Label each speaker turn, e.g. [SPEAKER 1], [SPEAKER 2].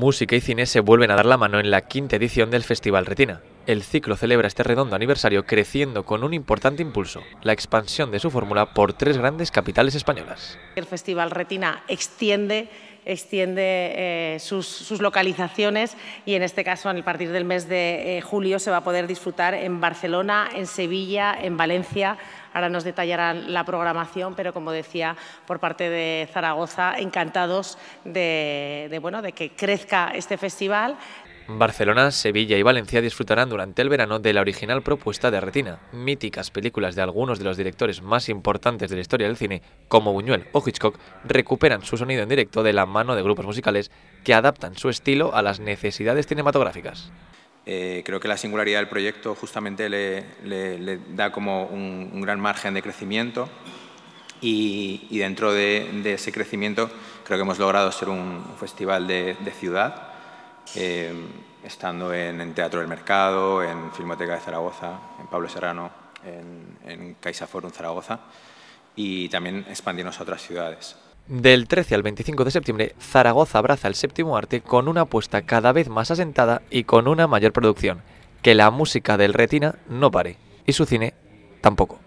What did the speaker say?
[SPEAKER 1] música y cine se vuelven a dar la mano en la quinta edición del Festival Retina. El ciclo celebra este redondo aniversario creciendo con un importante impulso, la expansión de su fórmula por tres grandes capitales españolas.
[SPEAKER 2] El Festival Retina extiende extiende eh, sus, localizaciones y en este caso a partir del mes de eh, julio se va a poder disfrutar en Barcelona, en Sevilla, en Valencia. Ahora nos detallarán la programación, pero como decía, por parte de Zaragoza, encantados de bueno, de que crezca este festival.
[SPEAKER 1] Barcelona, Sevilla y Valencia disfrutarán durante el verano de la original propuesta de Retina, míticas películas de algunos de los directores más importantes de la historia del cine, como Buñuel o Hitchcock, recuperan su sonido en directo de la mano de grupos musicales que adaptan su estilo a las necesidades cinematográficas.
[SPEAKER 3] Eh, creo que la singularidad del proyecto justamente le, da como un, gran margen de crecimiento y, dentro de, ese crecimiento creo que hemos logrado ser un festival de ciudad Em, estando en, Teatro del Mercado, en Filmoteca de Zaragoza, en Pablo Serrano, en, en Caixa Forum Zaragoza y también expandirnos a otras ciudades.
[SPEAKER 1] Del 13 al 25 de septiembre, Zaragoza abraza el séptimo arte con una apuesta cada vez más asentada y con una mayor producción. Que la música del Retina no pare, y su cine tampoco.